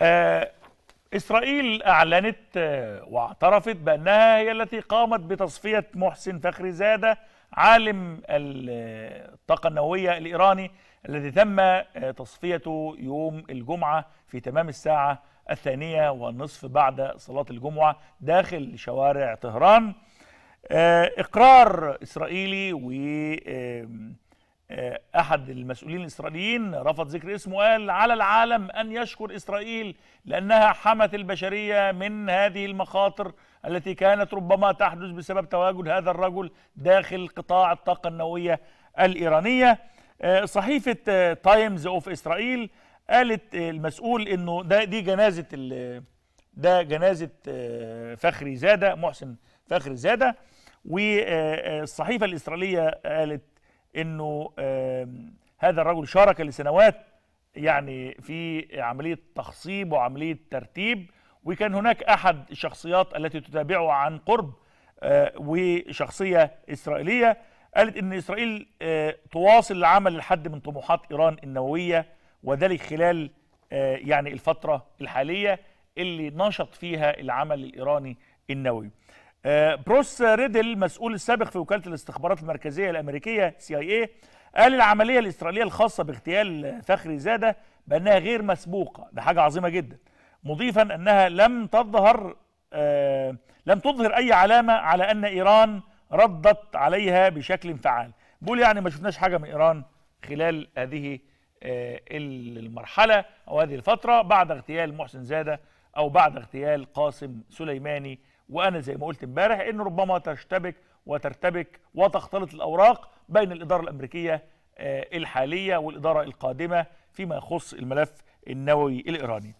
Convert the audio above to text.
آه، إسرائيل أعلنت آه، واعترفت بأنها هي التي قامت بتصفية محسن فخري زادة عالم الطاقة النووية الإيراني الذي تم آه، تصفيته يوم الجمعة في تمام الساعة الثانية والنصف بعد صلاة الجمعة داخل شوارع طهران إقرار إسرائيلي و آه، احد المسؤولين الاسرائيليين رفض ذكر اسمه قال على العالم ان يشكر اسرائيل لانها حمت البشريه من هذه المخاطر التي كانت ربما تحدث بسبب تواجد هذا الرجل داخل قطاع الطاقه النوويه الايرانيه آه، صحيفه تايمز اوف اسرائيل قالت آه، المسؤول انه ده دي جنازه ده جنازه فخري زاده محسن فخري زاده والصحيفه الاسرائيليه قالت انه هذا الرجل شارك لسنوات يعني في عمليه تخصيب وعمليه ترتيب وكان هناك احد الشخصيات التي تتابعه عن قرب آه، وشخصيه اسرائيليه قالت ان اسرائيل آه، تواصل العمل لحد من طموحات ايران النوويه وذلك خلال آه، يعني الفتره الحاليه اللي نشط فيها العمل الايراني النووي آه، بروس ريدل مسؤول السابق في وكاله الاستخبارات المركزيه الامريكيه سي اي اي قال العمليه الاسرائيليه الخاصه باغتيال فخري زاده بانها غير مسبوقه ده حاجه عظيمه جدا مضيفا انها لم تظهر آه لم تظهر اي علامه على ان ايران ردت عليها بشكل فعال بقول يعني ما شفناش حاجه من ايران خلال هذه آه المرحله او هذه الفتره بعد اغتيال محسن زاده او بعد اغتيال قاسم سليماني وانا زي ما قلت امبارح ان ربما تشتبك وترتبك وتختلط الاوراق بين الاداره الامريكيه آه، الحاليه والاداره القادمه فيما يخص الملف النووي الايراني